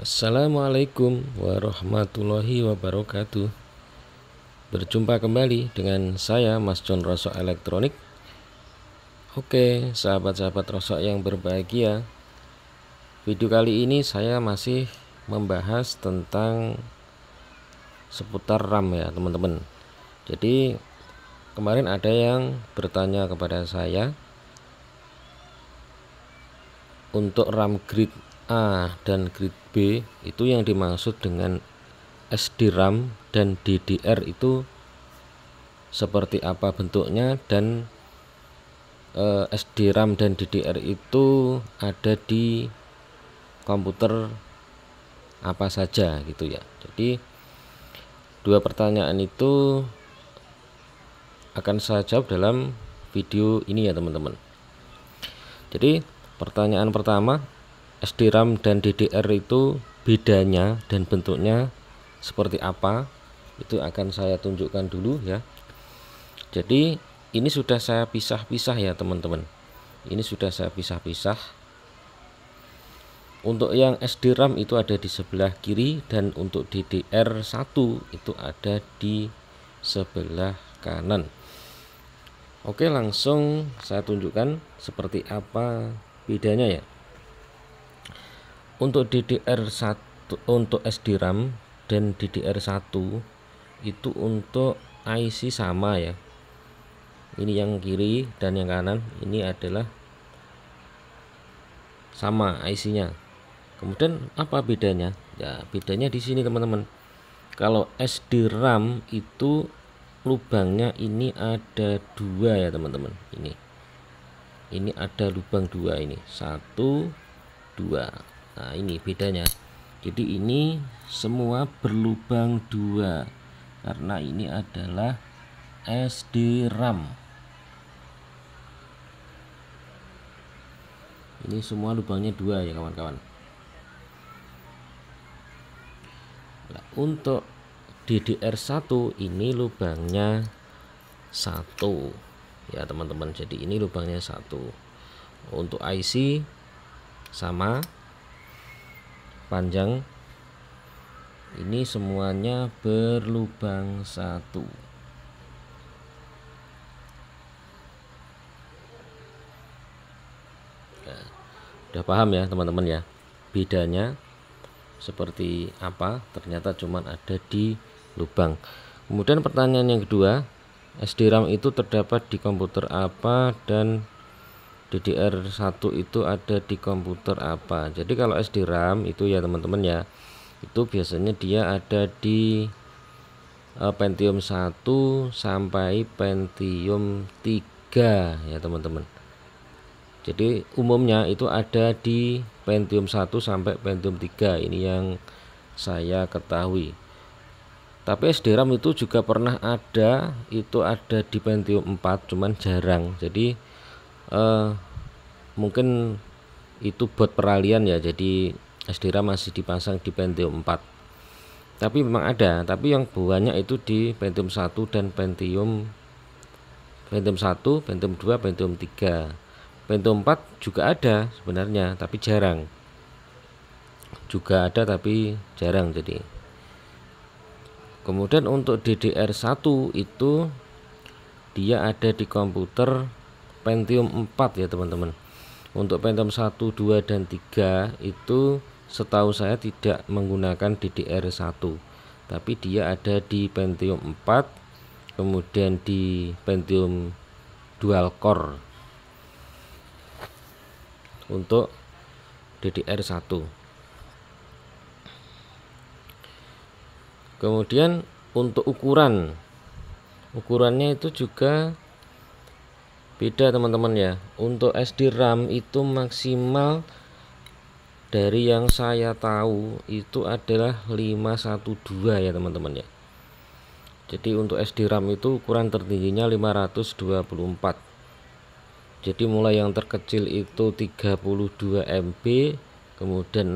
Assalamualaikum warahmatullahi wabarakatuh Berjumpa kembali dengan saya Mas John Rosok Elektronik Oke sahabat-sahabat Rosok yang berbahagia Video kali ini saya masih membahas tentang seputar RAM ya teman-teman Jadi kemarin ada yang bertanya kepada saya Untuk RAM grid A dan grid B itu yang dimaksud dengan SDRAM dan DDR itu seperti apa bentuknya dan eh, SDRAM dan DDR itu ada di komputer apa saja gitu ya. Jadi dua pertanyaan itu akan saya jawab dalam video ini ya teman-teman. Jadi pertanyaan pertama SDRAM dan DDR itu bedanya dan bentuknya seperti apa itu akan saya tunjukkan dulu ya jadi ini sudah saya pisah-pisah ya teman-teman ini sudah saya pisah-pisah untuk yang SDRAM itu ada di sebelah kiri dan untuk DDR1 itu ada di sebelah kanan Oke langsung saya tunjukkan seperti apa bedanya ya untuk DDR1 untuk SD RAM dan DDR1 itu untuk IC sama ya ini yang kiri dan yang kanan ini adalah sama IC nya kemudian apa bedanya ya bedanya di sini teman-teman kalau SD RAM itu lubangnya ini ada dua ya teman-teman ini ini ada lubang dua ini satu dua nah ini bedanya jadi ini semua berlubang dua karena ini adalah SD RAM ini semua lubangnya dua ya kawan-kawan nah, untuk DDR1 ini lubangnya satu ya teman-teman jadi ini lubangnya satu untuk IC sama panjang ini semuanya berlubang satu nah, udah paham ya teman-teman ya bedanya seperti apa ternyata cuma ada di lubang kemudian pertanyaan yang kedua SD RAM itu terdapat di komputer apa dan DDR1 itu ada di komputer apa jadi kalau SD RAM itu ya teman-teman ya itu biasanya dia ada di uh, Pentium 1 sampai Pentium 3 ya teman-teman jadi umumnya itu ada di Pentium 1 sampai Pentium 3 ini yang saya ketahui tapi SD RAM itu juga pernah ada itu ada di Pentium 4 cuman jarang jadi uh, mungkin itu buat peralian ya jadi SDRAM masih dipasang di Pentium 4 tapi memang ada tapi yang banyak itu di Pentium 1 dan Pentium Pentium 1, Pentium 2, Pentium 3 Pentium 4 juga ada sebenarnya tapi jarang juga ada tapi jarang jadi kemudian untuk DDR1 itu dia ada di komputer Pentium 4 ya teman-teman untuk Pentium 1 2 dan 3 itu setahu saya tidak menggunakan DDR1 tapi dia ada di Pentium 4 kemudian di Pentium dual core untuk DDR1 kemudian untuk ukuran ukurannya itu juga beda teman-teman ya untuk SD RAM itu maksimal dari yang saya tahu itu adalah 512 ya teman-teman ya jadi untuk SD RAM itu ukuran tertingginya 524 jadi mulai yang terkecil itu 32 MB kemudian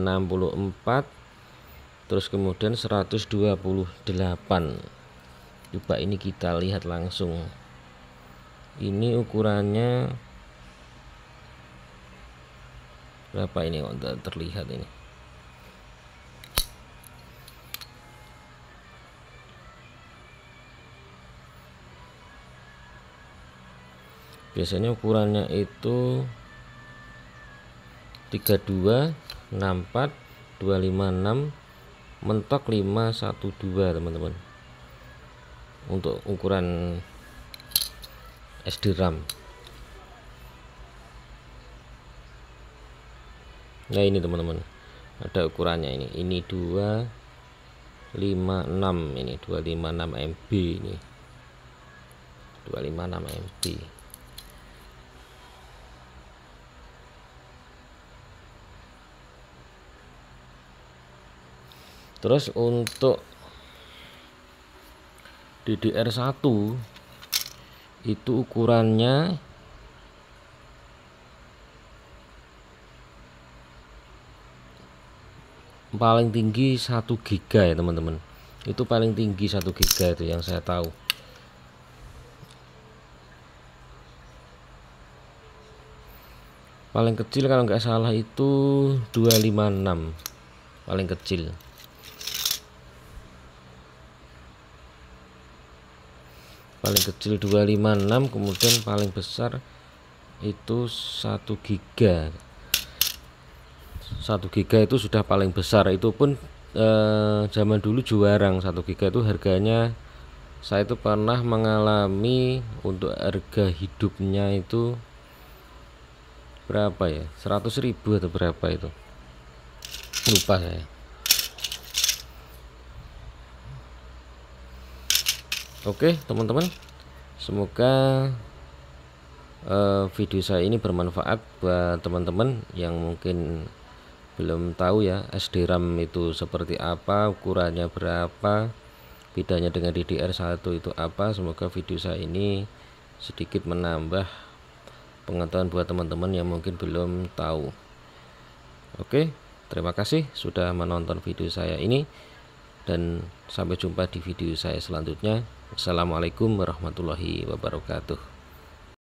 64 terus kemudian 128 coba ini kita lihat langsung ini ukurannya berapa ini untuk terlihat ini biasanya ukurannya itu 32 64 256 mentok 512 teman-teman untuk ukuran SD RAM nah ini teman-teman ada ukurannya ini ini 256 ini 256 MB ini 256 MB terus untuk DDR1 itu ukurannya paling tinggi 1 giga ya teman-teman itu paling tinggi 1 giga itu yang saya tahu paling kecil kalau nggak salah itu 256 paling kecil paling kecil 256 kemudian paling besar itu 1 giga 1 giga itu sudah paling besar itu pun eh, zaman dulu juarang 1 giga itu harganya saya itu pernah mengalami untuk harga hidupnya itu berapa ya 100.000 atau berapa itu lupa saya Oke teman-teman semoga uh, video saya ini bermanfaat buat teman-teman yang mungkin belum tahu ya SDRAM itu seperti apa ukurannya berapa bedanya dengan DDR1 itu apa semoga video saya ini sedikit menambah pengetahuan buat teman-teman yang mungkin belum tahu Oke terima kasih sudah menonton video saya ini dan sampai jumpa di video saya selanjutnya. Assalamualaikum warahmatullahi wabarakatuh.